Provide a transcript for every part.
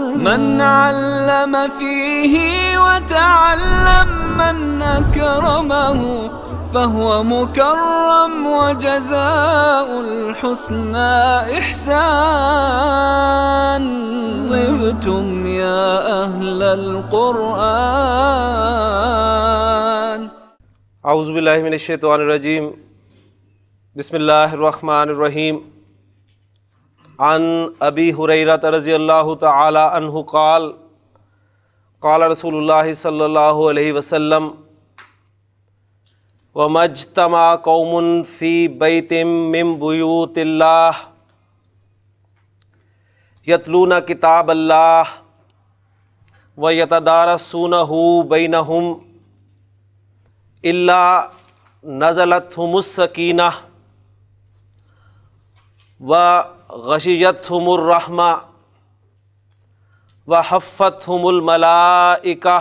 من علم فيه وتعلم من أكرمه فهو مكرم وجزاء الحسنى إحسان طبتم يا أهل القرآن أعوذ بالله من الشيطان الرجيم بسم الله الرحمن الرحيم अन अबी हुरैरत रज़ी अल्लाह तहु काल काल रसूल सल्ला वसम व मजतमा कौमन फ़ी बैतम मिम बयूतल्ला यतलून किताब अल्लाह व यतदारसून हो बिन हम अल्ला नज़लत हमसकीना व गशीयत हमरहमा व हफ़त हमलमलाइका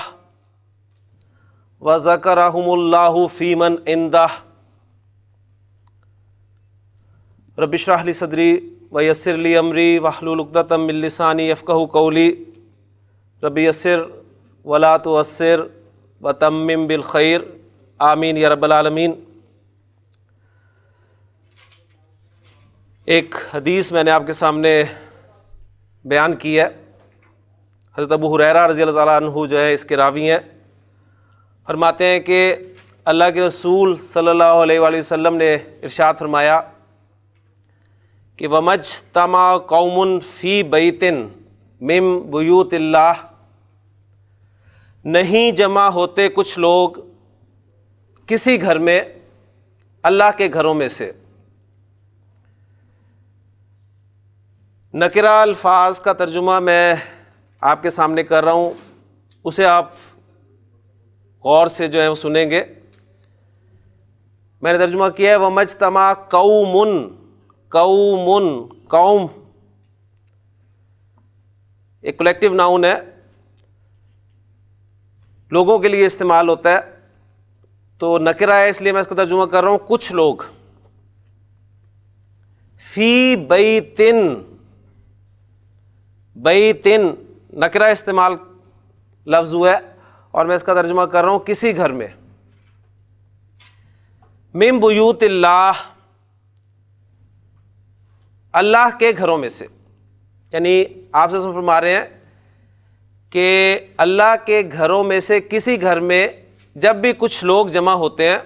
व ज़कर हमल्लाफ़ीमन इंदा रबिशराहली सदरी व यसरली अमरी वहलुलकदतमिलसानी यफ़क़ कौली रबी यसर वला तो असर व तमिम बिलखैर आमीन या रबालमीन एक हदीस मैंने आपके सामने बयान की है हज़रत अबू हुरैरा रज़ी अल्लाह तु जो है इसके रावी हैं फरमाते हैं कि अल्लाह के रसूल सल्लल्लाहु अलैहि वसल्लम ने इरशाद फरमाया कि वमज तमा कौमन फ़ी बैतिन मिम बयूतिल्ला नहीं जमा होते कुछ लोग किसी घर में अल्लाह के घरों में से नकरा अल्फाज का तर्जुमा मैं आपके सामने कर रहा हूँ उसे आप गौर से जो है वो सुनेंगे मैंने तर्जुमा किया है वमज तमा कऊ मुन कौम एक कलेक्टिव नाउन है लोगों के लिए इस्तेमाल होता है तो नकरा है इसलिए मैं इसका तर्जुमा कर रहा हूँ कुछ लोग फ़ी बई तिन बई तिन नकरा इस्तेमाल लफ्ज़ हुआ है और मैं इसका तर्जमा कर रहा हूँ किसी घर में मिम बुयूत अल्लाह अल्लाह के घरों में से यानी आपसे फरमा रहे हैं कि अल्लाह के घरों में से किसी घर में जब भी कुछ लोग जमा होते हैं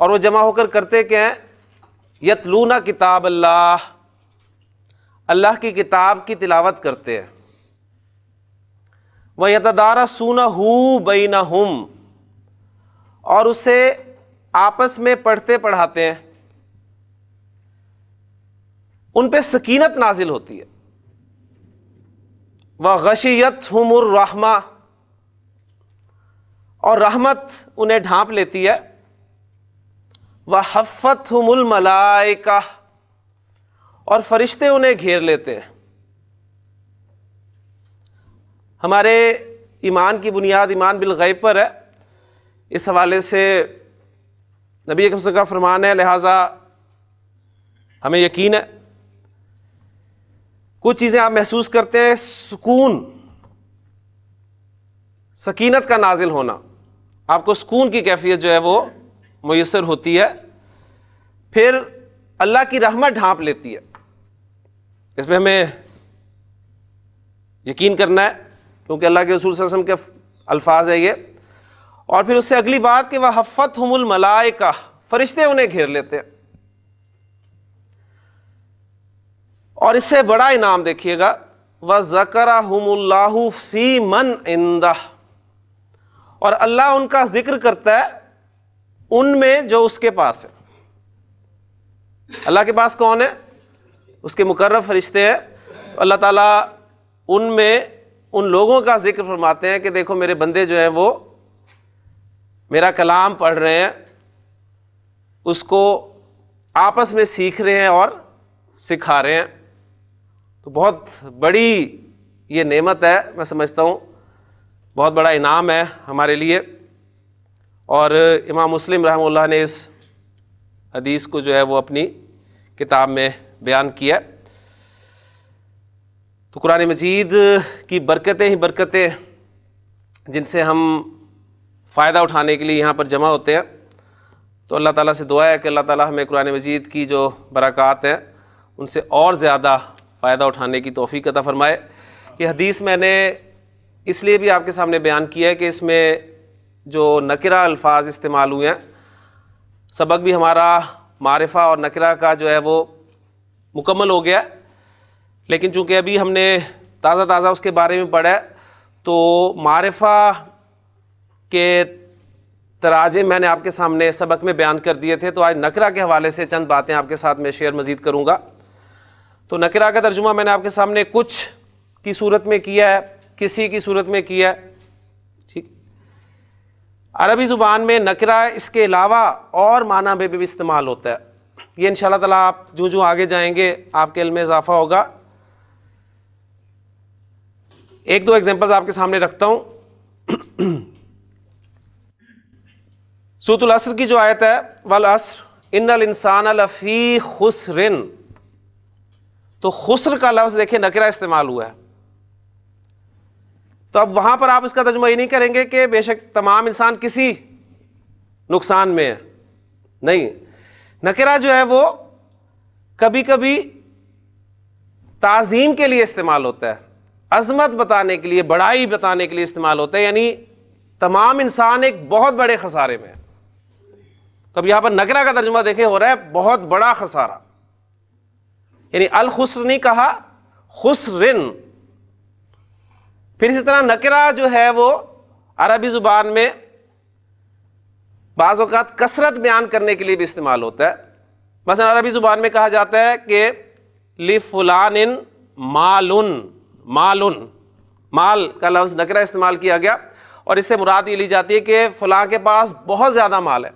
और वो जमा होकर करते क्या हैं यतलूना किताब अल्लाह अल्लाह की किताब की तिलावत करते हैं वह यतदारा सूना हु बई ना हम और उसे आपस में पढ़ते पढ़ाते हैं उन पर सकीनत नाजिल होती है वह गशियत हमरहमा और रहमत उन्हें ढांप लेती है वह हफ़त हमल का और फरिश्ते उन्हें घेर लेते हैं हमारे ईमान की बुनियाद ईमान बिल गैब पर है इस हवाले से नबी अकम का फरमान है लिहाजा हमें यकीन है कुछ चीज़ें आप महसूस करते हैं सुकून सकीनत का नाजिल होना आपको सुकून की कैफियत जो है वो मैसर होती है फिर अल्लाह की रहमत ढांप लेती है इसमें हमें यकीन करना है क्योंकि अल्लाह के रसूल वसम के अल्फाज है ये और फिर उससे अगली बात कि वह हफ्फत हमल मलाइका फरिश्ते उन्हें घेर लेते हैं और इससे बड़ा इनाम देखिएगा वह ज़करा हमल्लाहू फ़ी मन इंदा और अल्लाह उनका जिक्र करता है उनमें जो उसके पास है अल्लाह के पास कौन है उसके मुकर्र फरिश्ते हैं तो अल्लाह ताला उनमें उन लोगों का जिक्र फरमाते हैं कि देखो मेरे बंदे जो हैं वो मेरा कलाम पढ़ रहे हैं उसको आपस में सीख रहे हैं और सिखा रहे हैं तो बहुत बड़ी ये नेमत है मैं समझता हूँ बहुत बड़ा इनाम है हमारे लिए और इमाम मुस्लिम रहमल्ला ने इस हदीस को जो है वो अपनी किताब में बयान किया तो कुरान मजीद की बरकतें ही बरकतें जिनसे हम फ़ायदा उठाने के लिए यहाँ पर जमा होते हैं तो अल्लाह ताला से दुआ है कि अल्लाह ताला हमें कुरान मजीद की जो बरक़ात हैं उनसे और ज़्यादा फ़ायदा उठाने की तोफ़ी अदा फ़रमाए ये हदीस मैंने इसलिए भी आपके सामने बयान किया है कि इसमें जो नकरा अल्फाज इस्तेमाल हुए हैं सबक भी हमारा मारफ़ा और नकरा का जो है वो मुकम्मल हो गया लेकिन चूँकि अभी हमने ताज़ा ताज़ा उसके बारे में पढ़ा तो मारफा के तराजे मैंने आपके सामने सबक में बयान कर दिए थे तो आज नकरा के हवाले से चंद बातें आपके साथ मैं शेयर मज़ीद करूँगा तो नकरा का तर्जुमा मैंने आपके सामने कुछ की सूरत में किया है किसी की सूरत में किया है ठीक अरबी ज़ुबान में नकरा इसके अलावा और माना में भी इस्तेमाल होता है ये इन तला आप जो जो आगे जाएंगे आपके इल में इजाफा होगा एक दो एग्जांपल्स आपके सामने रखता हूं सूतुल असर की जो आयत है वल असर इन इंसान अलफी खुसरिन तो खुसर का लफ्ज़ देखे नकरा इस्तेमाल हुआ है तो अब वहां पर आप इसका तजुमा ये नहीं करेंगे कि बेशक तमाम इंसान किसी नुकसान में है नहीं नकेरा जो है वो कभी कभी ताज़ीम के लिए इस्तेमाल होता है अजमत बताने के लिए बड़ाई बताने के लिए इस्तेमाल होता है यानी तमाम इंसान एक बहुत बड़े खसारे में है कभी यहाँ पर नकरा का तर्जुमा देखे हो रहा है बहुत बड़ा खसारा यानी खुसर नहीं कहा खुसरिन फिर इसी तरह नकरा जो है वो अरबी ज़ुबान में अवत कसरत बयान करने के लिए भी इस्तेमाल होता है मसला अरबी ज़ुबान में कहा जाता है कि ली फलान मालुन मालुन माल का लफ्ज़ नकरा इस्तेमाल किया गया और इससे मुराद ये ली जाती है कि फलां के पास बहुत ज़्यादा माल है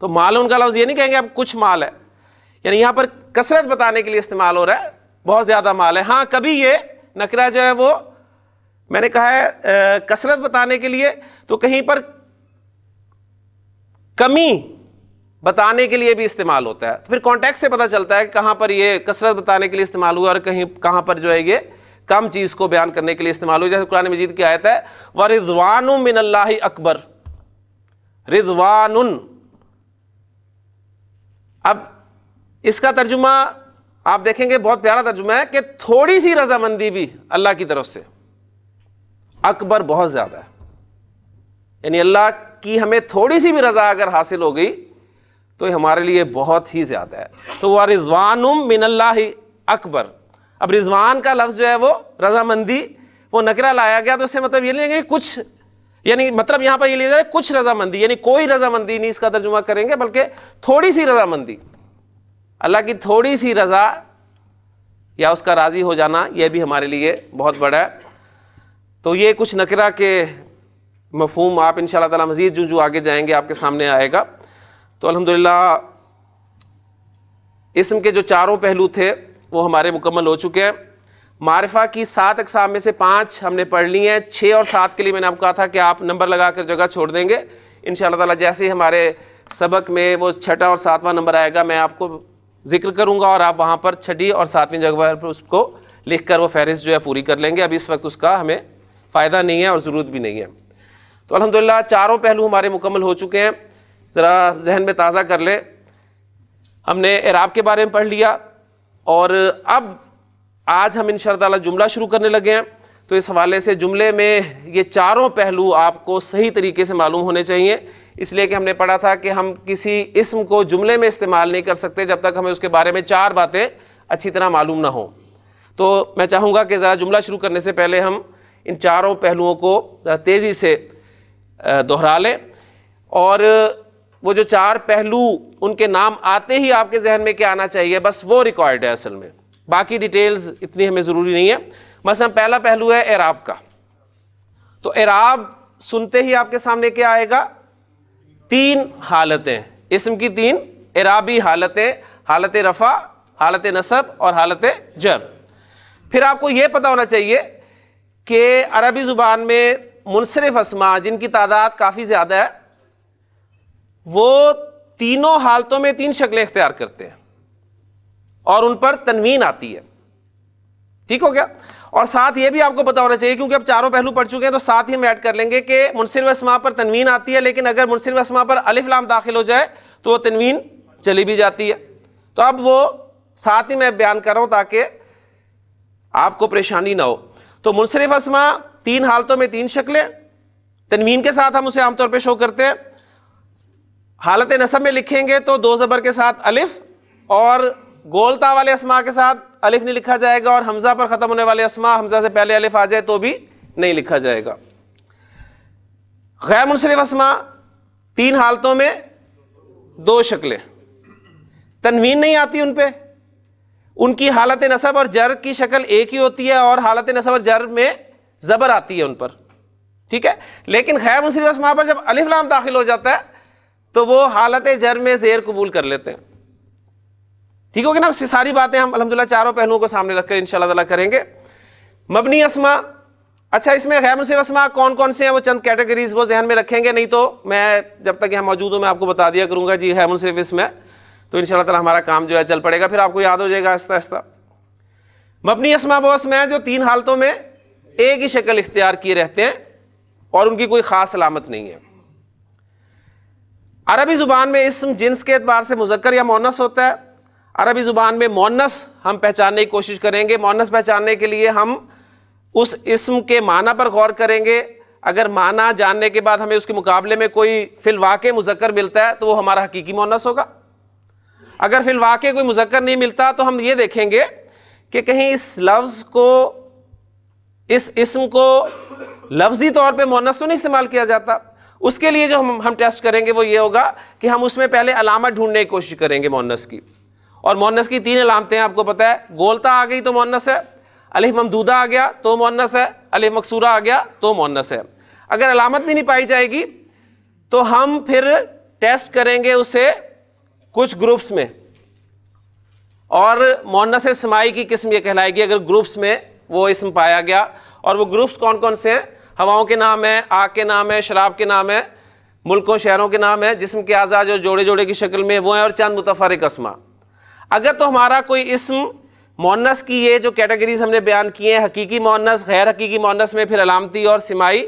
तो माल का लफ्ज़ ये नहीं कहेंगे अब कुछ माल है यानी यहाँ पर कसरत बताने के लिए इस्तेमाल हो रहा है बहुत ज़्यादा माल है हाँ कभी ये नकरा जो है वो मैंने कहा है कसरत बताने के लिए तो कहीं पर कमी बताने के लिए भी इस्तेमाल होता है तो फिर कॉन्टैक्ट से पता चलता है कि कहाँ पर ये कसरत बताने के लिए इस्तेमाल हुआ और कहीं कहाँ पर जो है ये कम चीज़ को बयान करने के लिए इस्तेमाल हुआ जैसे कुरान मजीद की आयत है व रिजवान मिनल्ला अकबर रिजवान अब इसका तर्जुमा आप देखेंगे बहुत प्यारा तर्जुमा है कि थोड़ी सी रजामंदी भी अल्लाह की तरफ से अकबर बहुत ज़्यादा है यानी अल्लाह की हमें थोड़ी सी भी रज़ा अगर हासिल हो गई तो हमारे लिए बहुत ही ज़्यादा है तो वह रिजवान मिनल्ला अकबर अब रिजवान का लफ्ज़ जो है वो रजामंदी वो नकरा लाया गया तो इससे मतलब ये लेंगे कुछ यानी मतलब यहां पर ये लिया जाए कुछ रजामंदी यानी कोई रजामंदी नहीं इसका तर्जुमा करेंगे बल्कि थोड़ी सी रजामंदी अल्लाह की थोड़ी सी रज़ा या उसका राज़ी हो जाना यह भी हमारे लिए बहुत बड़ा है तो ये कुछ नकरा के मफहम आप इन ताला मज़ीद जो जो आगे जाएंगे आपके सामने आएगा तो अलहमदिल्ला इसम के जो चारों पहलू थे वो हमारे मुकम्मल हो चुके हैं मारफा की सात अकसाम में से पाँच हमने पढ़ ली हैं छः और सात के लिए मैंने आपको कहा था कि आप नंबर लगा कर जगह छोड़ देंगे इन ताला जैसे ही हमारे सबक में वो छठा और सातवां नंबर आएगा मैं आपको जिक्र करूँगा और आप वहाँ पर छठी और सातवीं जगह पर उसको लिख कर वो फहरिस्त जो है पूरी कर लेंगे अभी इस वक्त उसका हमें फ़ायदा नहीं है और ज़रूरत भी नहीं है तो अलहमदिल्ला चारों पहलू हमारे मुकम्मल हो चुके हैं ज़रा जहन में ताज़ा कर लें हमने इराब के बारे में पढ़ लिया और अब आज हम इन शाला जुमला शुरू करने लगे हैं तो इस हवाले से जुमले में ये चारों पहलू आपको सही तरीके से मालूम होने चाहिए इसलिए कि हमने पढ़ा था कि हम किसी इसम को जुमले में इस्तेमाल नहीं कर सकते जब तक हमें उसके बारे में चार बातें अच्छी तरह मालूम ना हो तो मैं चाहूँगा कि ज़रा जुमला शुरू करने से पहले हम इन चारों पहलुओं को ज़रा तेज़ी से दोहरा लें और वो जो चार पहलू उनके नाम आते ही आपके जहन में क्या आना चाहिए बस वो रिक्वायर्ड है असल में बाकी डिटेल्स इतनी हमें ज़रूरी नहीं है हम पहला पहलू है एराब का तो एराब सुनते ही आपके सामने क्या आएगा तीन हालतें इसम की तीन एराबी हालतें हालत रफ़ा हालत नसब और हालत जर फिर आपको ये पता होना चाहिए कि अरबी ज़ुबान में मुनसरफ असमा जिनकी तादाद काफ़ी ज़्यादा है वो तीनों हालतों में तीन शक्लें इख्तियार करते हैं और उन पर तनवीन आती है ठीक हो गया और साथ ये भी आपको बता होना चाहिए क्योंकि अब चारों पहलू पढ़ चुके हैं तो साथ ही हम ऐड कर लेंगे कि मुनसरफ असमा पर तनवीन आती है लेकिन अगर मुनसरफ असमा पर अलिफ लाम दाखिल हो जाए तो वह तनवीन चली भी जाती है तो अब वो साथ ही मैं बयान कर रहा हूँ ताकि आपको परेशानी ना हो तो मुनसरफ असमा तीन हालतों में तीन शक्लें तनवीन के साथ हम उसे आमतौर पर शो करते हैं हालत नसब में लिखेंगे तो दो ज़बर के साथ अलिफ और गोलता वाले असमा के साथ अलिफ नहीं लिखा जाएगा और हमज़ा पर ख़त्म होने वाले असमा हमज़ा से पहले अलिफ आ जाए तो भी नहीं लिखा जाएगा गैर मुनसलिफ असमा तीन हालतों में दो शक्लें तनवीन नहीं आती उन पर उनकी हालत नसब और जर की शक्ल एक ही होती है और हालत नसब और जर में ज़बर आती है उन पर ठीक है लेकिन खैर मुनसरी बस पर जब अलिफ दाखिल हो जाता है तो वो हालत जर में ज़ेर कबूल कर लेते हैं ठीक हो गया ना सारी बातें हम अलहमदिल्ला चारों पहलुओं को सामने रखकर इन शाला करेंगे मबनी असमा अच्छा इसमें खैर मुनसिब वसमा कौन कौन से हैं वो चंद कैटेगरीज वो जहन में रखेंगे नहीं तो मैं जब तक यहाँ मौजूद हूँ मैं आपको बता दिया करूँगा जी खैर मुनसिफ इसमें तो इन शाला हमारा काम जो है चल पड़ेगा फिर आपको याद हो जाएगा आस्ता आस्ता मबनी असमा वो असमा है जो तीन हालतों में एक ही शक्ल इख्तियार किए रहते हैं और उनकी कोई ख़ास अलामत नहीं है अरबी ज़ुबान में इसम जिन्स के अतबार से मुजक्र या मोनस होता है अरबी ज़ुबान में मोनस हम पहचानने की कोशिश करेंगे मोनस पहचानने के लिए हम उस इसम के माना पर गौर करेंगे अगर माना जानने के बाद हमें उसके मुकाबले में कोई फिलवाक़ मुजक्कर मिलता है तो वो हमारा हकीकी मोनस होगा अगर फिलवाक़ कोई मुजक्र नहीं मिलता तो हम ये देखेंगे कि कहीं इस लफ्ज़ को इस इसम को लफ्ज़ी तौर पे मोनस तो नहीं इस्तेमाल किया जाता उसके लिए जो हम हम टेस्ट करेंगे वो ये होगा कि हम उसमें पहले अलामत ढूंढने की कोशिश करेंगे मोनस की और मोनस की तीन अलामतें आपको पता है गोलता आ गई तो मोनस है अलिफ ममदूदा आ गया तो मोनस है अलिफ मकसूरा आ गया तो मोनस है अगर अलामत भी नहीं पाई जाएगी तो हम फिर टेस्ट करेंगे उसे कुछ ग्रुप्स में और मोनस समाई की किस्म ये कहलाएगी अगर ग्रुप्स में वो इसम पाया गया और वो ग्रुप्स कौन कौन से हैं हवाओं के नाम है आग के नाम है शराब के नाम है मुल्कों शहरों के नाम है जिसम के आज़ाद जो जोड़े जोड़े की शक्ल में वो हैं और चंद मुतफ़र कस्मा अगर तो हमारा कोई इसम मोनस की ये जो कैटेगरीज हमने बयान किए हैं हकीकी मोनस गैर हकीकी मोनस में फिर अलामती और सिमाई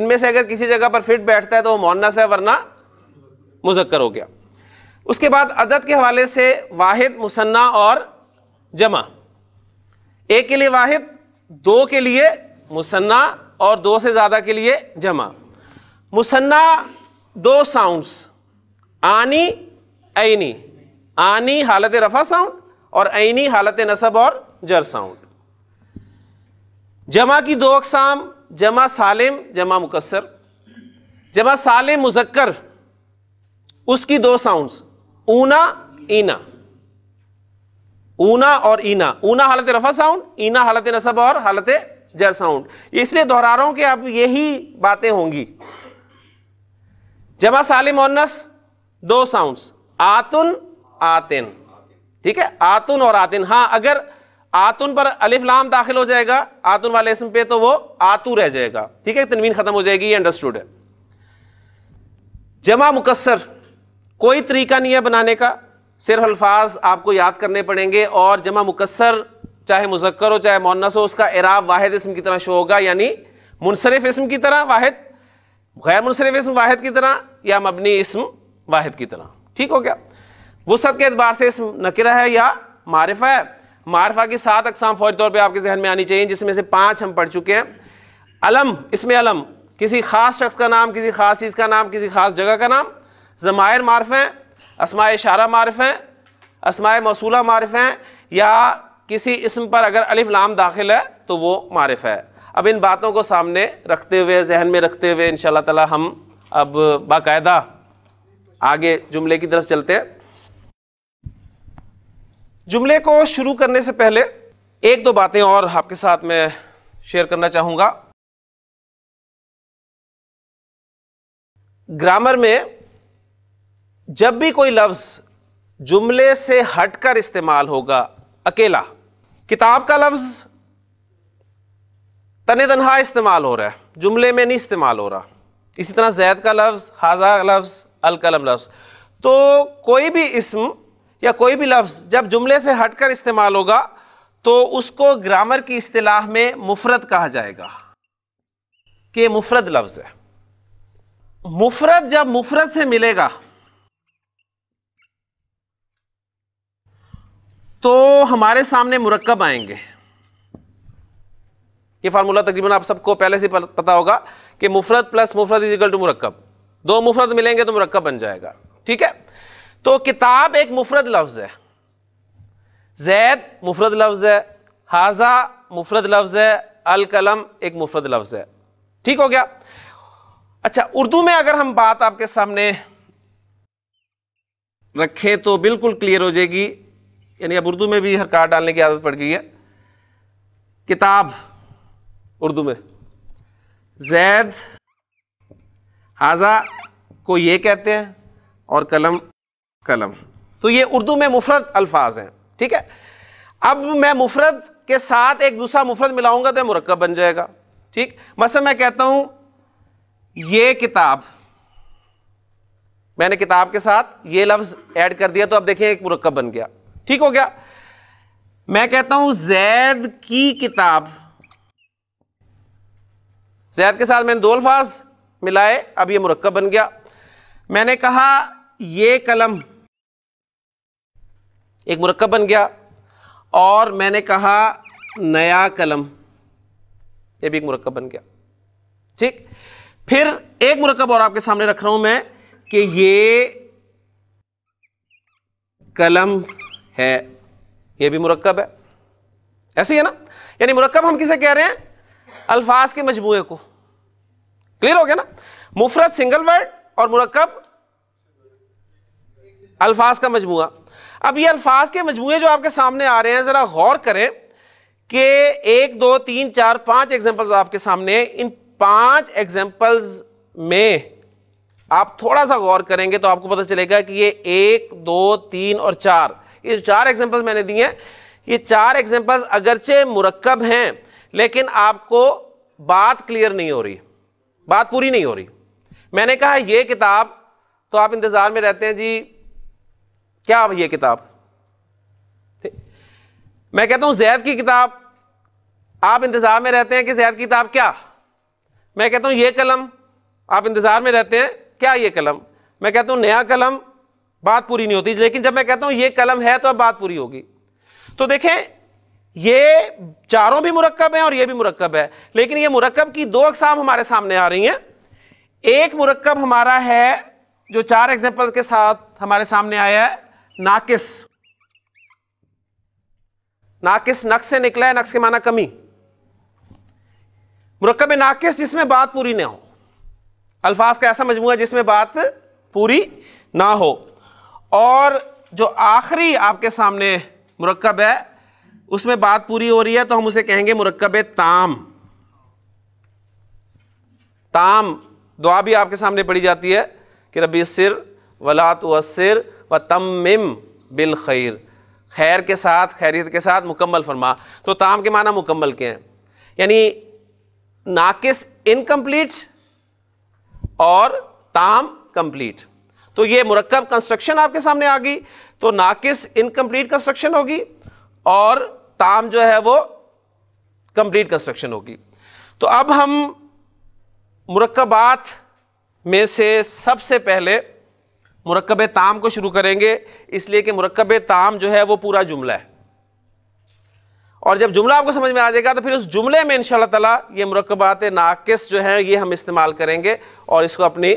इनमें से अगर किसी जगह पर फिट बैठता है तो वो मोनस है वरना मुजक्कर हो गया उसके बाद अदद के हवाले से वाहिद मुसन्ना और जमा एक के लिए वाहिद दो के लिए मुसन्ना और दो से ज़्यादा के लिए जमा मुसन्ना दो साउंड्स आनी ऐनी आनी हालत रफ़ा साउंड और ऐनी हालत नसब और जर साउंड जमा की दो अकसाम जमा सालिम जमा मुकसर जमा सालिम मुजक्कर उसकी दो साउंड्स ऊना ईना ऊना और ईना ऊना हालत रफा साउंड ईना हालत नसब और हालत जर साउंड इसलिए दोहरा रहा हूं कि अब यही बातें होंगी जमा सालिम मोनस दो साउंड्स आतुन आतिन ठीक है आतुन और आतिन हां अगर आतुन पर अलिफ लाम दाखिल हो जाएगा आतुन वाले इसम पे तो वो आतू रह जाएगा ठीक है तनवीन ख़त्म हो जाएगी ये अंडरस्टूड है जमा मुकसर कोई तरीका नहीं है बनाने का सिर्फ अल्फाज आपको याद करने पड़ेंगे और जमा मुकसर चाहे मुजक्कर हो चाहे मोनस हो उसका इराब वाहिद इसम की तरह शो होगा यानी मुनसरफ इसम की तरह वाहिद गैर मुनसरफ इसम वाहिद की तरह या मबनी इसम वाहिद की तरह ठीक हो गया वसत के अतबार से इसम नकरा है या मारफा है मारफा की सात अकसाम फौरी तौर पर आपके जहन में आनी चाहिए जिसमें से पाँच हम पढ़ चुके हैं अलम इसमें अलम किसी ख़ास शख्स का नाम किसी ख़ास चीज़ का नाम किसी ख़ास जगह का नाम ज़मायर मारफें असमाय इशारा मारफ़ हैं असमाय मौसूला मारफ़ हैं या किसी इसम पर अगर अलिफ लाम दाखिल है तो वो मारफ़ है अब इन बातों को सामने रखते हुए जहन में रखते हुए इन ताला हम अब बाकायदा आगे जुमले की तरफ चलते हैं जुमले को शुरू करने से पहले एक दो बातें और आपके साथ मैं शेयर करना चाहूँगा ग्रामर में जब भी कोई लफ्ज जुमले से हटकर इस्तेमाल होगा अकेला किताब का लफ्ज तने तनहा इस्तेमाल हो रहा है जुमले में नहीं इस्तेमाल हो रहा इसी तरह जैद का लफ्ज हाजा लफ्ज अलकलम लफ्ज तो कोई भी इसम या कोई भी लफ्ज जब जुमले से हटकर इस्तेमाल होगा तो उसको ग्रामर की इस्तेलाह में मुफरत कहा जाएगा कि मुफरत लफ्ज है मुफरत जब मुफरत से मिलेगा तो हमारे सामने मुरक्कब आएंगे ये फार्मूला तकरीबन आप सबको पहले से पता होगा कि मुफरत प्लस मुफरत इजिकल टू मुरक्कब दो मुफरत मिलेंगे तो मुरक्कब बन जाएगा ठीक है तो किताब एक मुफरत लफ्ज़ है जैद मुफरत लफ्ज़ है हाजा मुफरत लफ्ज़ है अलकलम एक मुफरत लफ्ज़ है ठीक हो गया अच्छा उर्दू में अगर हम बात आपके सामने रखें तो बिल्कुल क्लियर हो जाएगी यानी अब उर्दू में भी हरकार डालने की आदत पड़ गई है किताब उर्दू में जैद हाजा को ये कहते हैं और कलम कलम तो ये उर्दू में मुफरत अल्फाज हैं ठीक है अब मैं मुफरत के साथ एक दूसरा मुफरत मिलाऊंगा तो मुरक्कब बन जाएगा ठीक मसल मैं कहता हूं ये किताब मैंने किताब के साथ ये लफ्ज़ ऐड कर दिया तो अब देखिए एक मुरक्कब बन गया ठीक हो गया मैं कहता हूं जैद की किताब जैद के साथ मैंने दो अल्फाज मिलाए अब ये मुरक्कब बन गया मैंने कहा ये कलम एक मुरक्कब बन गया और मैंने कहा नया कलम ये भी एक मुरक्कब बन गया ठीक फिर एक मुरक्कब और आपके सामने रख रहा हूं मैं कि ये कलम है ये भी मुरक्ब है ऐसे ही है ना यानी मुरक्ब हम किसे कह रहे हैं अल्फाज के मजमू को क्लियर हो गया ना मुफरत सिंगल वर्ड और मुरक्ब अल्फाज का मजमू अब ये अल्फाज के मजमू जो आपके सामने आ रहे हैं ज़रा गौर करें कि एक दो तीन चार पांच एग्जाम्पल्स आपके सामने इन पांच एग्जाम्पल्स में आप थोड़ा सा गौर करेंगे तो आपको पता चलेगा कि ये एक दो तीन और चार ये चार एग्जाम्पल मैंने दिए हैं ये चार एग्जाम्पल्स अगरचे मुरक्कब हैं लेकिन आपको बात क्लियर नहीं हो रही बात पूरी नहीं हो रही मैंने कहा ये किताब तो आप इंतज़ार में रहते हैं जी क्या आप ये किताब मैं कहता हूं जैद की किताब आप इंतज़ार में रहते हैं कि जैद की किताब क्या मैं कहता हूं ये कलम आप इंतज़ार में रहते हैं क्या ये कलम मैं कहता हूं नया कलम बात पूरी नहीं होती लेकिन जब मैं कहता हूं ये कलम है तो अब बात पूरी होगी तो देखें ये चारों भी मुरक्कब हैं और ये भी मुरक्कब है लेकिन ये मुरक्कब की दो अकसाम हमारे सामने आ रही हैं एक मुरक्कब हमारा है जो चार एग्जाम्पल के साथ हमारे सामने आया है नाकिस नाकिस नक्स से निकला है नक्स के माना कमी मुरक्कब नाकिस जिसमें बात पूरी ना हो अल्फाज का ऐसा मजमू जिसमें बात पूरी ना हो और जो आखिरी आपके सामने मुरक्ब है उसमें बात पूरी हो रही है तो हम उसे कहेंगे मुरक्ब ताम ताम दुआ भी आपके सामने पढ़ी जाती है कि रबी सिर वलात वसर व तमिम बिल खैर खैर के साथ खैरियत के साथ मुकम्मल फरमा तो ताम के माना मुकम्मल के हैं यानी नाकिस इनकम्प्लीट और ताम कंप्लीट तो ये मुरक्ब कंस्ट्रक्शन आपके सामने आ गई तो नाकिस इनकम्प्लीट कंस्ट्रक्शन होगी और ताम जो है वो कंप्लीट कंस्ट्रक्शन होगी तो अब हम मुरक्बात में से सबसे पहले मरकब ताम को शुरू करेंगे इसलिए कि मरकब ताम जो है वो पूरा जुमला है और जब जुमला आपको समझ में आ जाएगा तो फिर उस जुमले में इन ताला ये मरकबात नाकिस जो है ये हम इस्तेमाल करेंगे और इसको अपनी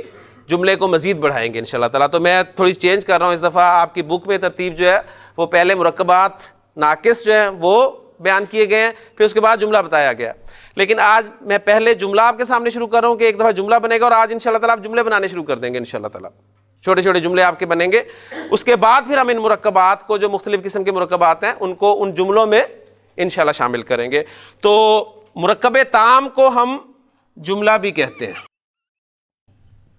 जुमले को मज़ीद बढ़ाएंगे इन तला तो मैं थोड़ी चेंज कर रहा हूँ इस दफ़ा आपकी बुक में तरतीब जो है वो पहले मरकबात नाकस जो हैं वो बयान किए गए हैं फिर उसके बाद जुमला बताया गया लेकिन आज मैं पहले जुमला आपके सामने शुरू कर रहा हूँ कि एक दफ़ा जुमला बनेगा और आज इन शाला आप जुमले बनाने शुरू कर देंगे इन ताला छोटे छोटे जुमले आपके बनेंगे उसके बाद फिर हम इन मरकबात को जो मुख्तलिफ़ किस्म के मरकबात हैं उनको उन जुमलों में इन शामिल करेंगे तो मरकब ताम को हम जुमला भी कहते हैं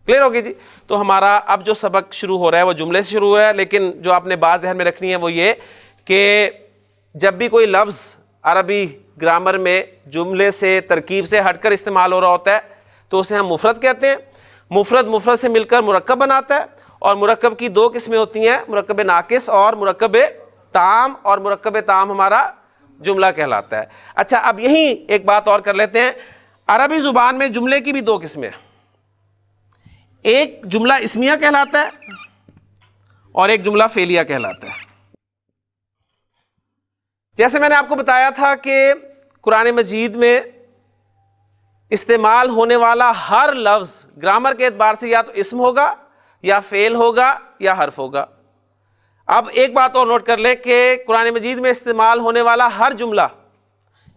क्लियर होगी जी तो हमारा अब जो सबक शुरू हो रहा है वो जुमले से शुरू हो रहा है लेकिन जो आपने बात जहन में रखनी है वो ये कि जब भी कोई लफ्ज़ अरबी ग्रामर में जुमले से तरकीब से हटकर इस्तेमाल हो रहा होता है तो उसे हम मुफरत कहते हैं मुफरत मुफरत से मिलकर मरकब बनाता है और मरकब की दो किस्में होती हैं मरकब नाकिस और मरकब ताम और मरकब ताम हमारा जुमला कहलाता है अच्छा अब यहीं एक बात और कर लेते हैं अरबी ज़ुबान में जुमले की भी दो किस्में हैं एक जुमला इसमिया कहलाता है और एक जुमला फेलिया कहलाता है जैसे मैंने आपको बताया था कि कुरान मजीद में इस्तेमाल होने वाला हर लफ्ज़ ग्रामर के एतबार से या तो इसम होगा या फेल होगा या हर्फ होगा अब एक बात और नोट कर लें कि कुरान मजीद में इस्तेमाल होने वाला हर जुमला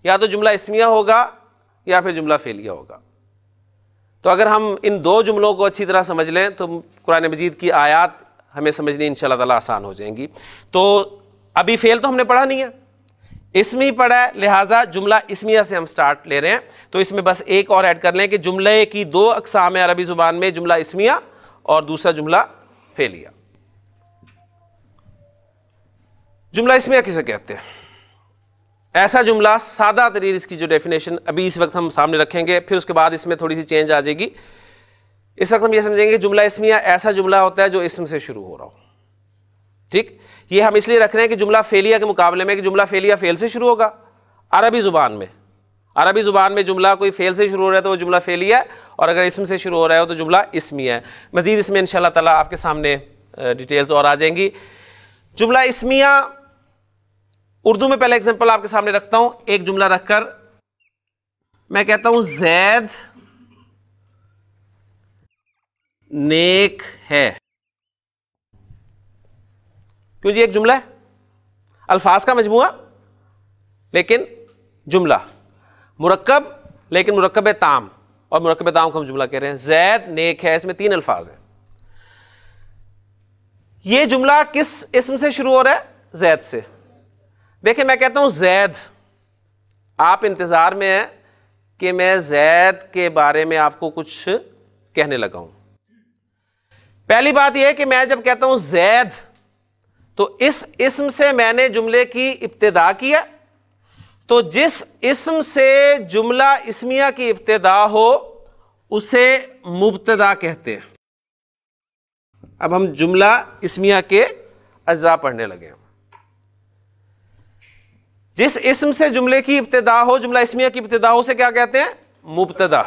या तो जुमला इसमिया होगा या फिर जुमला फेलिया होगा तो अगर हम इन दो जुमलों को अच्छी तरह समझ लें तो कुरान मजीद की आयात हमें समझनी इन ताला आसान हो जाएंगी तो अभी फेल तो हमने पढ़ा नहीं है इसमी पढ़ा है लिहाजा जुमला इसमिया से हम स्टार्ट ले रहे हैं तो इसमें बस एक और ऐड कर लें कि जुमले की दो अकसाम है अरबी ज़ुबान में जुमला इसमिया और दूसरा जुमला फेलिया जुमला इसमिया किसे कहते हैं ऐसा जुमला सादा तरीर इसकी जो डेफिनेशन अभी इस वक्त हम सामने रखेंगे फिर उसके बाद इसमें थोड़ी सी चेंज आ जाएगी इस वक्त हम ये समझेंगे जुमला इसमिया ऐसा जुमला होता है जो इसम से शुरू हो रहा हो ठीक ये हम इसलिए रख रहे हैं कि जुमला फेलिया के मुकाबले में कि जुमला फेलिया फेल से शुरू होगा अरबी ज़ुबान में अरबी ज़ुबान में जुमला कोई फेल से शुरू हो रहा है तो वो जुमला फेलिया है और अगर इसम से शुरू हो रहा है तो जुमला इसमिया है मज़ीद इसमें इन तला आपके सामने डिटेल्स और आ जाएंगी जुमला इसमिया उर्दू में पहला एग्जाम्पल आपके सामने रखता हूं एक जुमला रखकर मैं कहता हूं जैद नेक है क्यों जी एक जुमला है अल्फाज का मजमु लेकिन जुमला मुरक्ब लेकिन मुरक्ब ताम और मुरक्ब ताम को हम जुमला कह रहे हैं जैद नेक है इसमें तीन अल्फाज हैं ये जुमला किस इसम से शुरू हो रहा है जैद से देखिए मैं कहता हूं जैद आप इंतज़ार में हैं कि मैं जैद के बारे में आपको कुछ कहने लगा हूं पहली बात यह है कि मैं जब कहता हूं जैद तो इस इसम से मैंने जुमले की इब्तदा किया तो जिस इसम से जुमला इसमिया की इब्तदा हो उसे मुबतदा कहते हैं अब हम जुमला इसमिया के अज्जा पढ़ने लगे हैं जिस इसम से जुमले की इब्तदा हो जुमला इसमिया की इब्तदा हो उसे क्या कहते हैं मुबतदा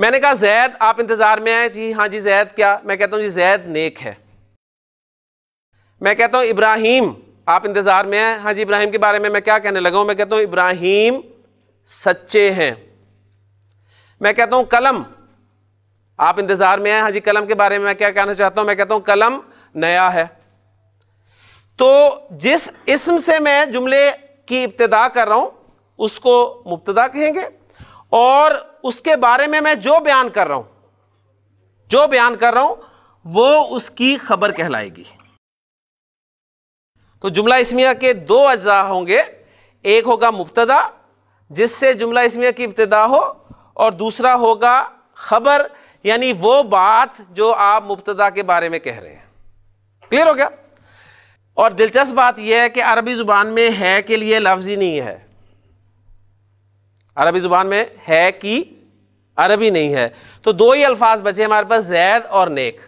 मैंने कहा जैद आप इंतज़ार में आए जी हाँ जी जैद क्या मैं कहता हूं जी जैद नेक है मैं कहता हूं इब्राहिम आप इंतज़ार में आए हाँ जी इब्राहिम के बारे में मैं क्या कहने लगा हूं मैं कहता हूं इब्राहिम सच्चे हैं मैं कहता हूं कलम आप इंतज़ार में आए हाँ जी कलम के बारे में मैं क्या कहना चाहता हूं मैं कहता हूं कलम नया है तो जिस इसम से मैं जुमले की इब्तदा कर रहा हूं उसको मुबतदा कहेंगे और उसके बारे में मैं जो बयान कर रहा हूं जो बयान कर रहा हूं वो उसकी खबर कहलाएगी तो जुमला इसमिया के दो अज्जा होंगे एक होगा मुबतदा जिससे जुमला इसमिया की इब्तदा हो और दूसरा होगा खबर यानी वो बात जो आप मुबतदा के बारे में कह रहे हैं क्लियर हो गया और दिलचस्प बात यह है कि अरबी ज़ुबान में है के लिए लफ्ज़ ही नहीं है अरबी ज़ुबान में है कि अरबी नहीं है तो दो ही अल्फाज बचे हमारे पास जैद और नेक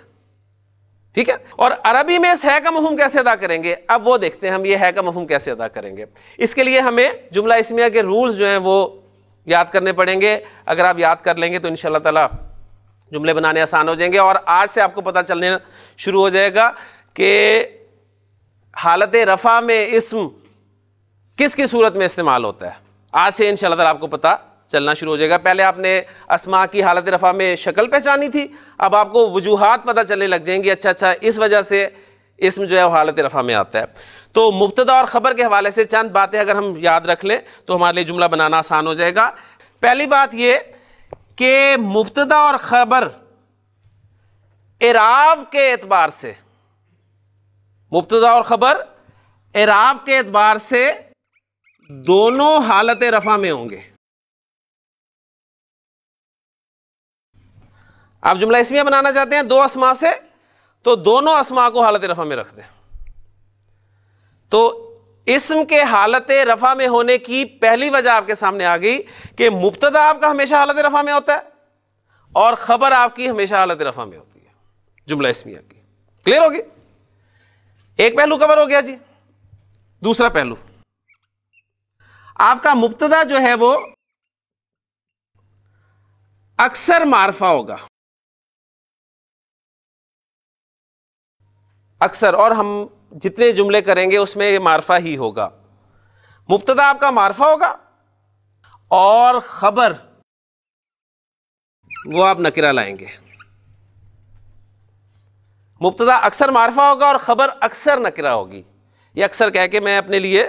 ठीक है और अरबी में इस है का मफहम कैसे अदा करेंगे अब वो देखते हैं हम ये है का मफहम कैसे अदा करेंगे इसके लिए हमें जुमला इसमिया के रूल्स जो हैं वो याद करने पड़ेंगे अगर आप याद कर लेंगे तो इन ताला जुमले बनाने आसान हो जाएंगे और आज से आपको पता चलने शुरू हो जाएगा कि हालत रफ़ा में इसम किस की सूरत में इस्तेमाल होता है आज से इन शाला आपको पता चलना शुरू हो जाएगा पहले आपने असमा की हालत रफ़ा में शक्ल पहचानी थी अब आपको वजूहत पता चलने लग जाएंगी अच्छा अच्छा इस वजह से इसम जो है वो हालत रफ़ा में आता है तो मुबतदा और ख़बर के हवाले से चंद बातें अगर हम याद रख लें तो हमारे लिए जुमला बनाना आसान हो जाएगा पहली बात ये कि मुबतदा और ख़बर एराब के एतबार से मुबतदा और ख़बर एराब के एतबार से दोनों हालत रफ़ा में होंगे आप जुमला इसमिया बनाना चाहते हैं दो आसमा से तो दोनों आसमा को हालत रफ़ा में रख दें तो इसम के हालत रफ़ा में होने की पहली वजह आपके सामने आ गई कि मुबतदा आपका हमेशा हालत रफ़ा में होता है और ख़बर आपकी हमेशा हालत रफ़ा में होती है जुमला इसमिया की क्लियर होगी एक पहलू कवर हो गया जी दूसरा पहलू आपका मुब्तदा जो है वो अक्सर मारफा होगा अक्सर और हम जितने जुमले करेंगे उसमें मारफा ही होगा मुब्तदा आपका मारफा होगा और खबर वो आप नकिरा लाएंगे मुबतदा अक्सर मारफा होगा और ख़बर अक्सर नकरा होगी ये अक्सर कह के मैं अपने लिए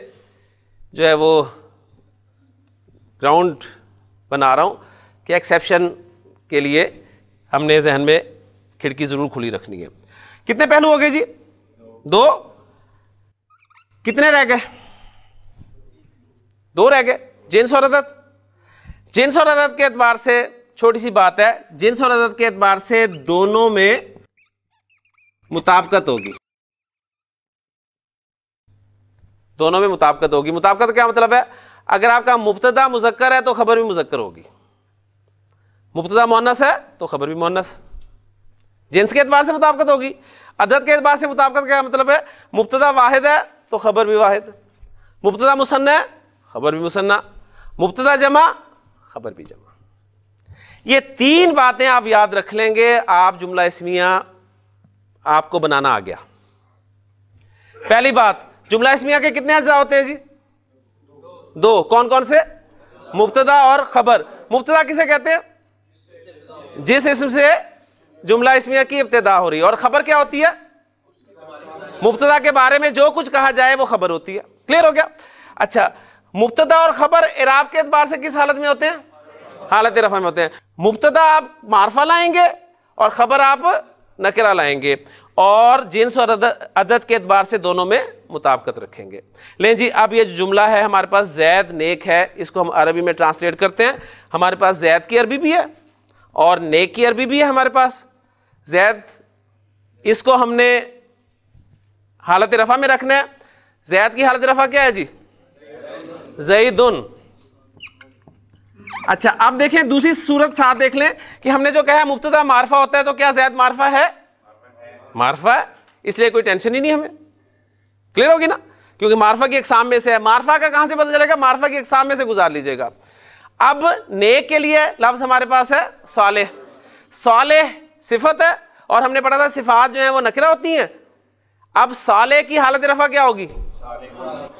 जो है वो ग्राउंड बना रहा हूँ कि एक्सेप्शन के लिए हमने जहन में खिड़की ज़रूर खुली रखनी है कितने पहलू हो गए जी दो कितने रह गए दो रह गए जिन्स और अदद जिन्स और अदद के अतबार से छोटी सी बात है जिन्स और अदद के अतबार से दोनों में मुताबकत होगी दोनों में मुताबकत होगी मुताबकत क्या मतलब है अगर आपका मुबतदा मुजक्कर है तो खबर भी मुजक्कर होगी मुबतदा मोनस है तो खबर भी मोनस जेंस के अतबार से मुताबकत होगी अदद के अतबार से मुताबकत क्या मतलब है मुबतदा वाहिद है तो खबर भी वाहिद मुबतदा मुसन्न है खबर भी मुसन्ना मुबतदा जमा खबर भी जमा ये तीन बातें आप याद रख लेंगे आप जुमला इसमिया आपको बनाना आ गया पहली बात जुमला इसमिया के कितने अज्जा होते हैं जी दो कौन कौन से मुफ्तदा और खबर मुफ्तदा किसे कहते हैं जिस इसम से जुमला इसमिया की इब्तदा हो रही है और खबर क्या होती है मुफ्तदा के बारे में जो कुछ कहा जाए वो खबर होती है क्लियर हो गया अच्छा मुफ्तदा और खबर इराब के अतबार से किस हालत में होते हैं हालत रफा में होते हैं मुफ्तदा आप मारफा लाएंगे और खबर आप नकरा लाएंगे और जिन्स और अदद के अतबार से दोनों में मुताबकत रखेंगे लें जी अब ये जुमला है हमारे पास जैद नेक है इसको हम अरबी में ट्रांसलेट करते हैं हमारे पास जैद की अरबी भी है और नेक की अरबी भी है हमारे पास जैद इसको हमने हालत रफ़ा में रखना है जैद की हालत रफ़ा क्या है जी जईदन अच्छा अब देखें दूसरी सूरत साथ देख लें कि हमने जो कहा मुफ्तदा मारफा होता है तो क्या जैद मारफा है मारफा इसलिए कोई टेंशन ही नहीं हमें क्लियर होगी ना क्योंकि मारफा की अकसाम में से है मारफा का कहां से पता चलेगा मारफा की अकसाम में से गुजार लीजिएगा अब नेक के लिए लफ्ज़ हमारे पास है साले साले सिफत है और हमने पढ़ा था सिफात जो है वो नखरा होती है अब साले की हालत रफा क्या होगी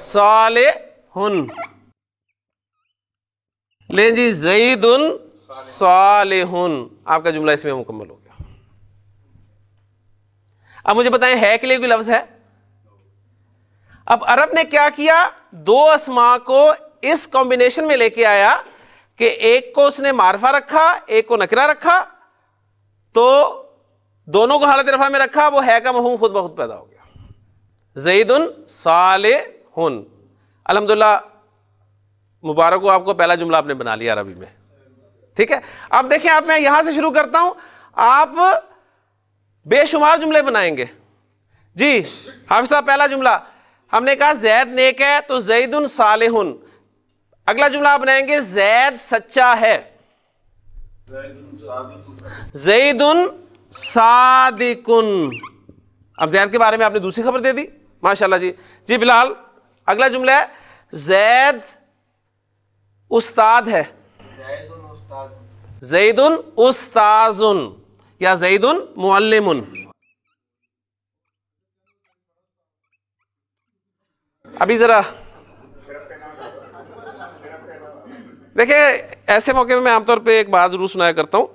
साले हन ले जी जईद उन साल आपका जुमला इसमें मुकम्मल हो गया अब मुझे बताएं है के लिए कोई लफ्ज है अब अरब ने क्या किया दो असमा को इस कॉम्बिनेशन में लेके आया कि एक को उसने मारफा रखा एक को नकरा रखा तो दोनों को हालत रफा में रखा वो है का महूम खुद बहुत पैदा हो गया जईद उन साल हन अलहमदुल्ला मुबारक हो आपको पहला जुमला आपने बना लिया अरबी में ठीक है अब देखिए आप मैं यहां से शुरू करता हूं आप बेशुमार जुमले बनाएंगे जी हाफि साहब पहला जुमला हमने कहा जैद नेक है तो जैदुन सालेहुन अगला जुमला आप बनाएंगे जैद सच्चा है जैदुन सादिकुन अब जैद के बारे में आपने दूसरी खबर दे दी माशाल्लाह जी जी बिलाल अगला जुमला है जैद उस्ताद है जैदुन उस्ताजुन या जैदुन मुअल्लिमुन अभी ज़रा देखिए ऐसे मौके में मैं आमतौर पे एक बात ज़रूर सुनाया करता हूं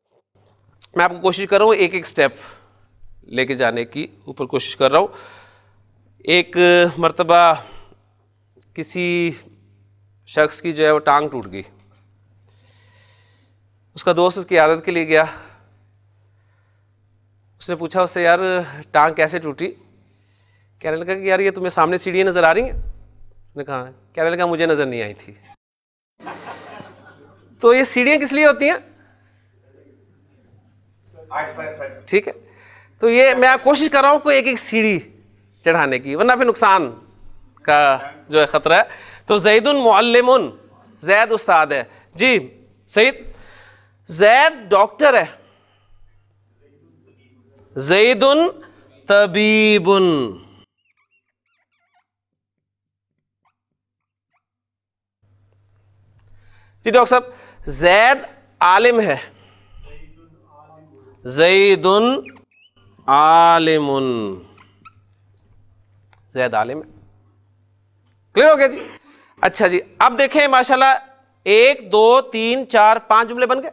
मैं आपको कोशिश कर रहा हूं एक एक स्टेप लेके जाने की ऊपर कोशिश कर रहा हूं एक मर्तबा किसी शख्स की जो है वो टांग टूट गई उसका दोस्त उसकी आदत के लिए गया उसने पूछा उससे यार टांग कैसे टूटी कहने लगा कि यार ये तुम्हें सामने सीढ़ियाँ नज़र आ रही हैं उसने कहा कहने लगा मुझे नज़र नहीं आई थी तो ये सीढ़ियाँ किस लिए होती हैं ठीक है तो ये मैं कोशिश कर रहा हूँ कोई एक एक सीढ़ी चढ़ाने की वरना फिर नुकसान का जो है ख़तरा है तो जैद मुल्लम जैद उस्ताद है जी सईद जैद डॉक्टर है उन तबीबन जी डॉक्टर साहब जैद आलिम है उन आलिम जैद आलिम है क्लियर हो गया जी अच्छा जी अब देखें माशाल्लाह एक दो तीन चार पांच जुमले बन गए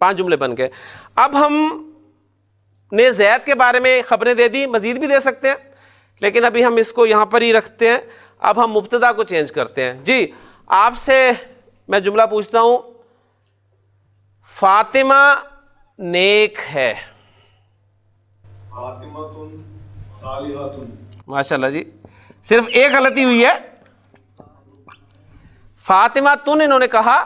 पांच जुमले बन गए अब हम ने जैद के बारे में खबरें दे दी मज़ीद भी दे सकते हैं लेकिन अभी हम इसको यहाँ पर ही रखते हैं अब हम मुबतदा को चेंज करते हैं जी आपसे मैं जुमला पूछता हूँ फातिमा नेक है माशाल्लाह जी सिर्फ एक गलती हुई है फातिमा तुन इन्होंने कहा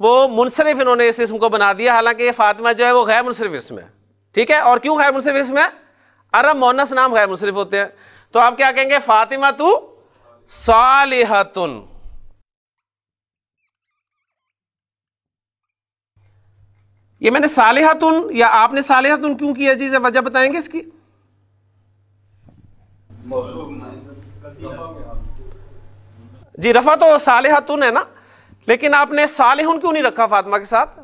वो मुनसरफ इन्होंने इस इसम को बना दिया हालांकि ये फातिमा जो है वो गैर मुनसरफ इसम है ठीक है और क्यों गैर मुनसरफ इसम है अरब मोनस नाम गैर मुनसरफ होते हैं तो आप क्या कहेंगे फातिमा तू सालिहतुन ये मैंने सालिहतुन या आपने सालिहतुन क्यों किया जी वजह बताएंगे इसकी जी रफा तो हतुन है ना लेकिन आपने हन क्यों नहीं रखा फातिमा के साथ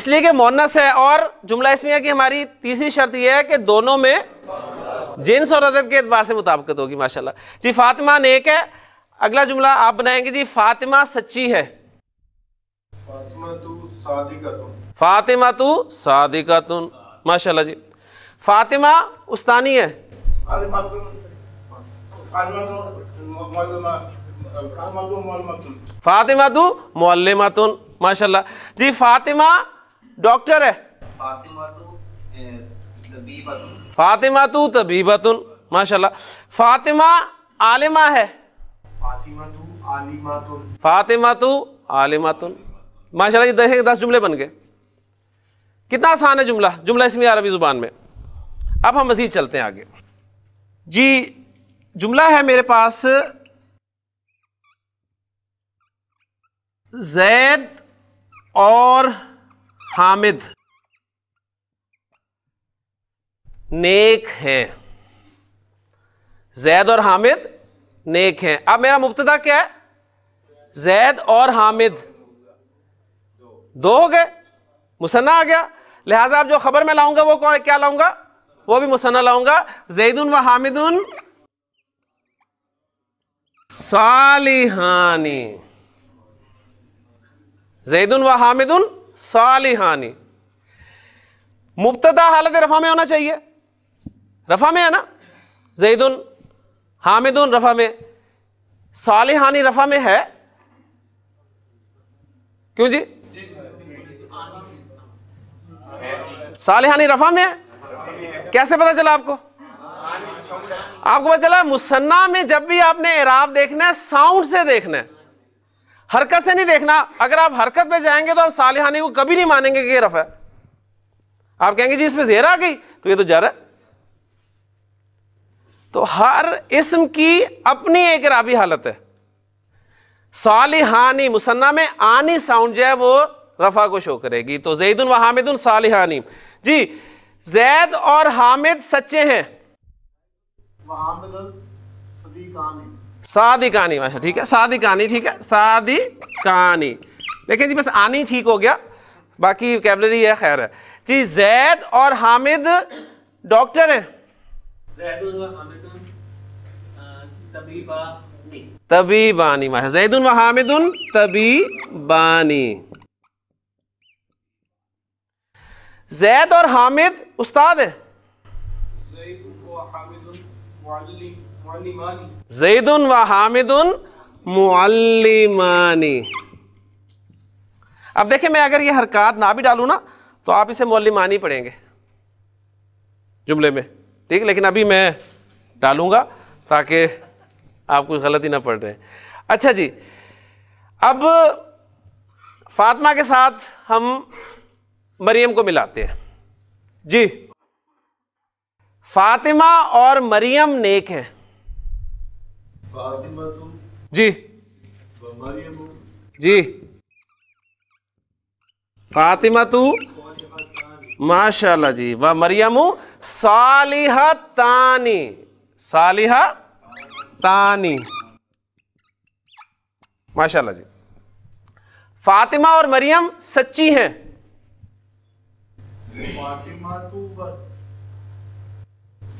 इसलिए कि मोनस है और जुमला इसमिया की हमारी तीसरी शर्त यह है कि दोनों में जिन्स और अदद के अतबार से मुताबकत होगी माशाल्लाह जी फातिमा नेक है अगला जुमला आप बनाएंगे जी फातिमा सच्ची है फातिमा तू सादिका तुन माशाल्लाह जी फातिमा उस्तानी है फातिमा तो मोल्लमा तुन माशाल्लाह जी फातिमा डॉक्टर है फातिमा तो तबीबा तुन माशाल्लाह फातिमा आलिमा है फातिमा तो आलिमा तुन माशा जी देखेंगे दस जुमले बन गए कितना आसान है जुमला जुमला इसमें अरबी ज़ुबान में अब हम मज़ीद चलते हैं आगे जी जुमला है मेरे पास जैद और हामिद नेक हैं जैद और हामिद नेक हैं अब मेरा मुबतदा क्या है जैद और हामिद दो हो गए मुसन्ना आ गया लिहाजा अब जो खबर में लाऊंगा वो कौन क्या लाऊंगा वो भी मुसन्ना लाऊंगा जैदुन व हामिदुन सालिहानी जैदुन व हामिदुन सालिहानी मुबतदा हालत रफा में होना चाहिए रफा में है ना जैदुन हामिदुन रफा में सालिहानी रफा में है क्यों जी सालिहानी रफा में है कैसे पता चला आपको आपको पता चला मुसन्ना में जब भी आपने इराब देखना है साउंड से देखना है हरकत से नहीं देखना अगर आप हरकत पे जाएंगे तो आप सालिहानी को कभी नहीं मानेंगे कि रफ है आप कहेंगे जी इसमें जेर आ गई तो ये तो जर है तो हर इसम की अपनी एक राबी हालत है सालिहानी मुसन्ना में आनी साउंड जो है वो रफा को शो करेगी तो जैदुल व हामिदुल सालिहानी जी जैद और हामिद सच्चे हैं सादी कहानी अच्छा ठीक है सादी कहानी ठीक है सादी कहानी देखिए जी बस आनी ठीक हो गया बाकी कैबलरी है खैर है जी जैद और हामिद डॉक्टर है तभी बानी माशा जैदुल व हामिदुन तभी बानी जैद और हामिद उस्ताद है जईदुन व हामिदुन मुअल्लिमानी अब देखें मैं अगर ये हरकत ना भी डालू ना तो आप इसे मौलिमानी पढ़ेंगे जुमले में ठीक लेकिन अभी मैं डालूंगा ताकि आप कोई गलती ना पड़ रहे अच्छा जी अब फातिमा के साथ हम मरियम को मिलाते हैं जी फातिमा और मरियम नेक हैं फातिमा तुम जी मरियम जी फातिमा तू माशाल्लाह जी वह मरियम सालिह तानी सालिह तानी माशाल्लाह जी फातिमा और मरियम सच्ची हैं फातिमा तू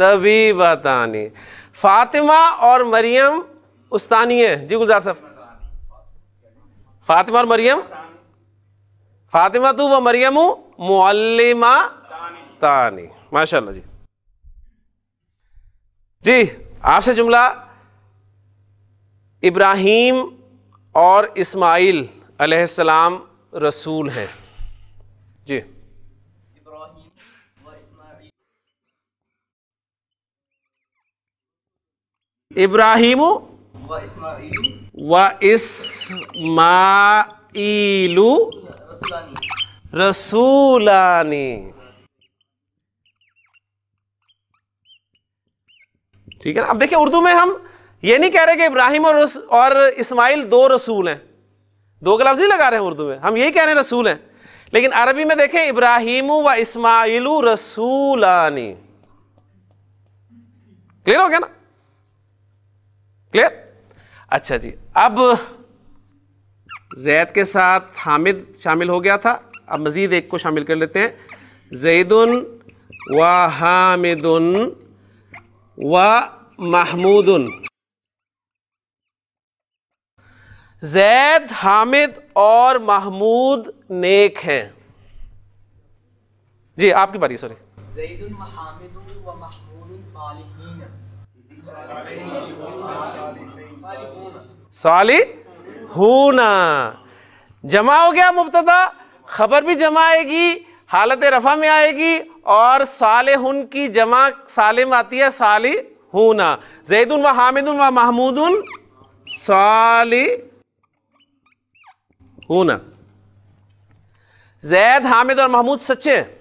तभी बतानी फातिमा और मरियम उस्तानी है जी गुलजार साहब फातिमा और मरियम फातिमा तू व मरियम मुअल्लिमा तानी माशाल्लाह जी जी आपसे जुमला इब्राहिम और इस्माइल अलैहिस्सलाम रसूल हैं जी इब्राहिम व इसमाइलू रसूलानी ठीक है ना अब देखिए उर्दू में हम ये नहीं कह रहे कि इब्राहिम और और इस्माइल दो रसूल हैं दो गलाफ नहीं लगा रहे हैं उर्दू में हम यही कह रहे हैं रसूल हैं लेकिन अरबी में देखें इब्राहिम व इस्माइलु रसूलानी क्लियर हो गया ना क्लियर अच्छा जी अब जैद के साथ हामिद शामिल हो गया था अब मज़ीद एक को शामिल कर लेते हैं जैदुन व हामिदुन व महमूदन जैद हामिद और महमूद नेक हैं जी आपकी बारी सॉरी जैदुन हामिद साली हूना जमा हो गया मुबतदा खबर भी जमा आएगी हालत रफा में आएगी और साल हन की जमा सालिम आती है साली हूना जैदुन व हामिदुन व उन साली हूना जैद हामिद और महमूद सच्चे हैं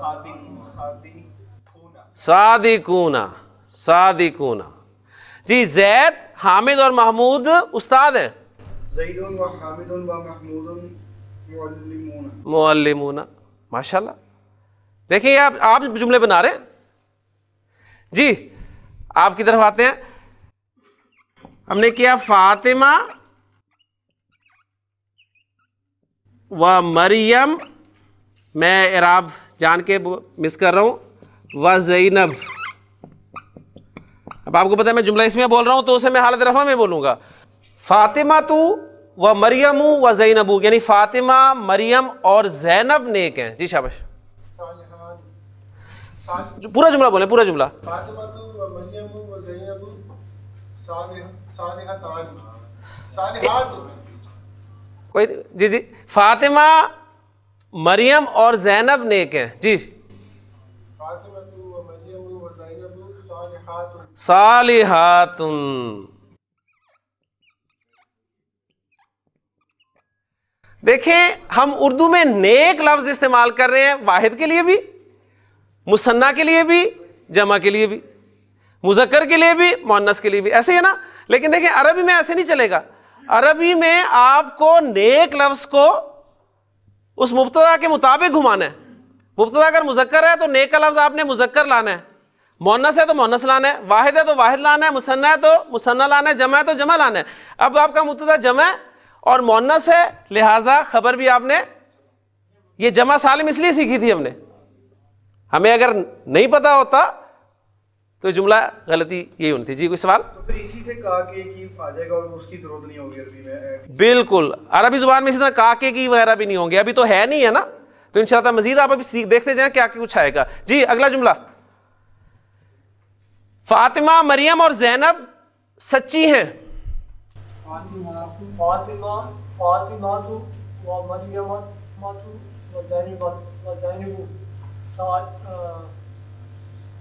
सादिकूना सादिकूना जी जैद हामिद और महमूद उस्ताद हैं मुअल्लिमूना माशाल्लाह देखिए आप आप जुमले बना रहे हैं जी आपकी तरफ आते हैं हमने किया फातिमा व मरियम मैं इराब जान के मिस कर रहा हूँ व जैनब अब आपको पता है मैं जुमला इसमें बोल रहा हूँ तो उसे मैं हालत रफा में बोलूँगा फातिमा तू व मरियम व जैनबू यानी फातिमा मरियम और जैनब नेक हैं जी शाबाश पूरा जुमला बोले पूरा जुमला कोई जी जी फातिमा मरियम और जैनब नेक हैं जी सालिहातुन देखें हम उर्दू में नेक लफ्ज इस्तेमाल कर रहे हैं वाहिद के लिए भी मुसन्ना के लिए भी जमा के लिए भी मुजक्कर के लिए भी मोहनस के लिए भी ऐसे ही है ना लेकिन देखें अरबी में ऐसे नहीं चलेगा अरबी में आपको नेक लफ्ज को उस मुबतदा के मुताबिक घुमाना है मुबतदा अगर मुजक्र है तो नेक का लफ्ज़ आपने मुजक्र लाना है मोनस है तो मोनस लाना है वाहिद है तो वाहिद लाना है मुसन्ना है तो मुसन्ना लाना है जमा है तो जमा लाना है अब आपका मुबतदा जमा है और मोनस है लिहाजा खबर भी आपने ये जमा सालिम इसलिए सीखी थी हमने हमें अगर नहीं पता होता तो जुमला गलती यही होनी थी जी कोई सवाल तो फिर इसी से कहा के की आ जाएगा और उसकी जरूरत नहीं होगी अरबी में बिल्कुल अरबी जुबान में इसी तरह कहा के की वगैरह भी नहीं होंगे अभी तो है नहीं है ना तो इंशाल्लाह मजीद आप अभी सीख देखते जाए क्या कुछ आएगा जी अगला जुमला फातिमा मरियम और जैनब सच्ची हैं फातिमा फातिमा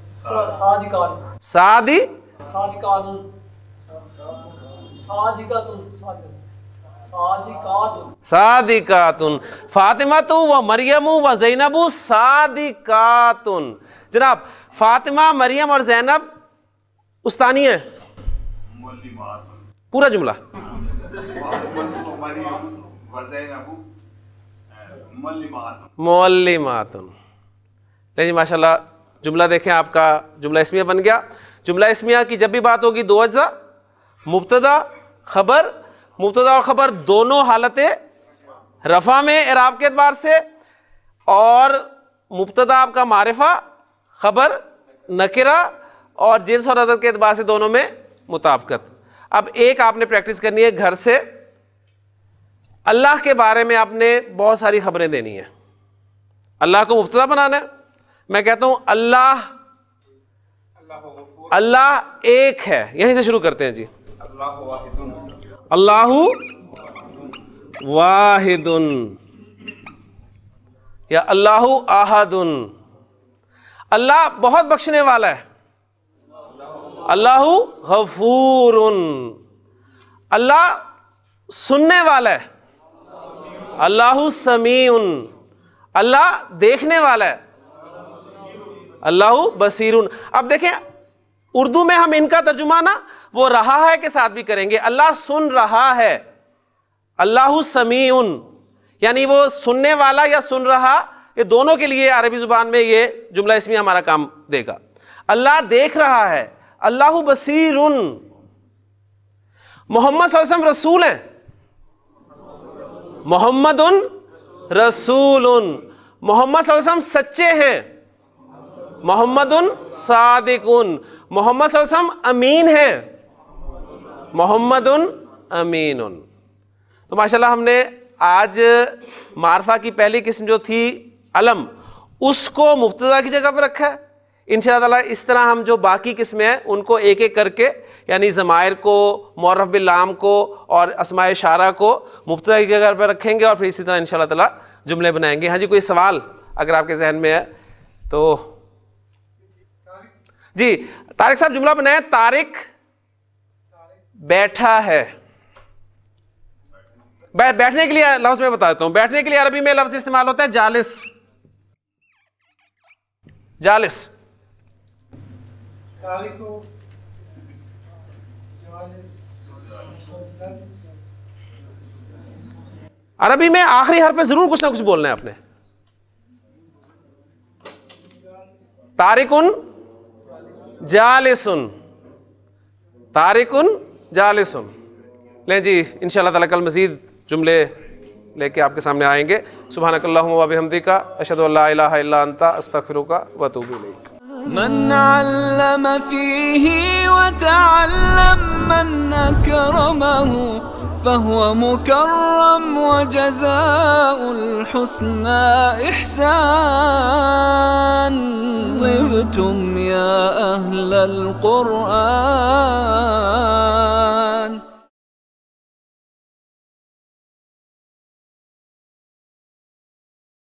सादी सादिकातुन फातिमा तो व मरियम व जैनबू सादिकातुन जनाब फातिमा मरियम और जैनब उस्तानी है पूरा जुमला मोलिमातुन लेकिन माशाल्लाह जुमला देखें आपका जुमला इसमिया बन गया जुमला इसमिया की जब भी बात होगी दो अज्जा मुबतदा खबर मुबतदा और ख़बर दोनों हालतें रफ़ा में इराब के अतबार से और मुबतदा आपका मारफा खबर नकरा और जिन्स और अदद के अतबार से दोनों में मुताबकत अब एक आपने प्रैक्टिस करनी है घर से अल्लाह के बारे में आपने बहुत सारी खबरें देनी है अल्लाह को मुबतदा बनाना है मैं कहता हूं अल्लाह अल्लाह एक है यहीं से शुरू करते हैं जी अल्लाह वाहिदुन या अल्लाह आहदुन अल्लाह बहुत बख्शने वाला है अल्लाह गफूर अल्लाह सुनने वाला है अल्लाह समी अल्लाह देखने वाला है अल्लाह बसीरुन अब देखें उर्दू में हम इनका तर्जुमा ना वो रहा है के साथ भी करेंगे अल्लाह सुन रहा है अल्लाह उन यानी वो सुनने वाला या सुन रहा ये दोनों के लिए अरबी ज़ुबान में ये जुमला इसमें हमारा काम देगा अल्लाह देख रहा है अल्लाह उन मोहम्मद रसूल हैं मोहम्मद उन रसूल उन मोहम्मद सच्चे हैं मोहम्मद सादिकुन मोहम्मद अमीन है मोहम्मद अमीन तो माशाल्लाह हमने आज मारफा की पहली किस्म जो थी अलम उसको मुफ्तदा की जगह पर रखा है इन ताला इस तरह हम जो बाकी किस्में हैं उनको एक एक करके यानी ज़मायर को मौरफ बिल्लाम को और असमाय शारा को मुफ्तदा की जगह पर रखेंगे और फिर इसी तरह इन ताला जुमले बनाएंगे हाँ जी कोई सवाल अगर आपके जहन में है तो जी तारिक साहब जुमला बनाया तारिक बैठा है बै, बैठने के लिए लफ्ज में बता देता हूं बैठने के लिए अरबी में लफ्ज इस्तेमाल होता है जालिस जालिस अरबी में आखिरी हर पे जरूर कुछ ना कुछ बोलना है आपने तारिकुन जालिसुन तारिकुन जालिसुन लें जी इन ताला कल मज़ीद जुमले लेके आपके सामने आएंगे सुबह नकल्लाबी का अशद अल्लाता अस्तफ़िर का वतूबी लेक من علم فيه وتعلم من أكرمه فهو مكرم وجزاء الحسنى إحسان طبتم يا أهل القرآن